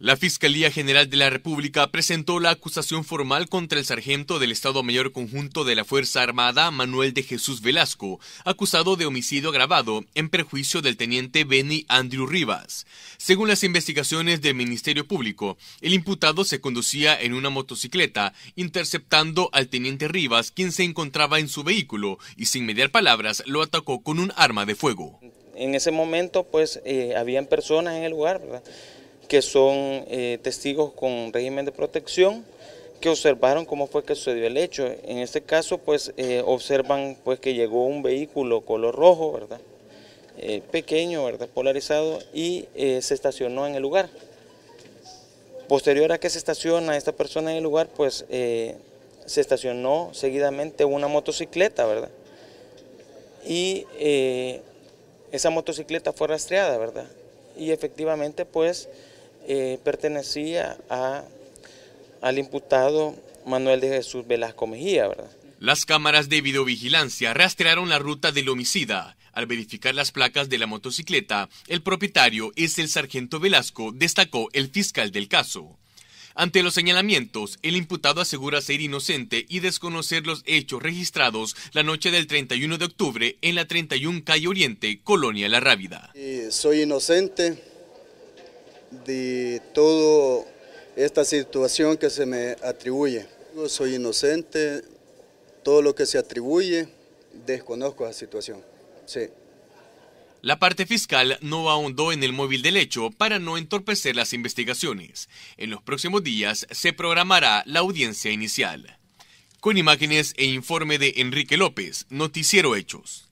La Fiscalía General de la República presentó la acusación formal contra el sargento del Estado Mayor Conjunto de la Fuerza Armada, Manuel de Jesús Velasco, acusado de homicidio agravado en perjuicio del teniente Benny Andrew Rivas. Según las investigaciones del Ministerio Público, el imputado se conducía en una motocicleta, interceptando al teniente Rivas, quien se encontraba en su vehículo, y sin mediar palabras lo atacó con un arma de fuego. En ese momento, pues, eh, habían personas en el lugar, que son eh, testigos con régimen de protección que observaron cómo fue que sucedió el hecho. En este caso, pues eh, observan pues que llegó un vehículo color rojo, ¿verdad? Eh, pequeño, ¿verdad? Polarizado y se estacionó en el lugar. Posterior a que se estaciona esta persona en el lugar, pues se estacionó seguidamente una motocicleta, ¿verdad? Y esa motocicleta fue rastreada, ¿verdad? Y efectivamente, pues eh, pertenecía al imputado Manuel de Jesús Velasco Mejía, ¿verdad? Las cámaras de videovigilancia rastrearon la ruta del homicida. Al verificar las placas de la motocicleta, el propietario es el sargento Velasco, destacó el fiscal del caso. Ante los señalamientos, el imputado asegura ser inocente y desconocer los hechos registrados la noche del 31 de octubre en la 31 Calle Oriente, Colonia La Rábida. Eh, soy inocente, de toda esta situación que se me atribuye. Yo soy inocente, todo lo que se atribuye, desconozco la situación. Sí. La parte fiscal no ahondó en el móvil del hecho para no entorpecer las investigaciones. En los próximos días se programará la audiencia inicial. Con imágenes e informe de Enrique López, Noticiero Hechos.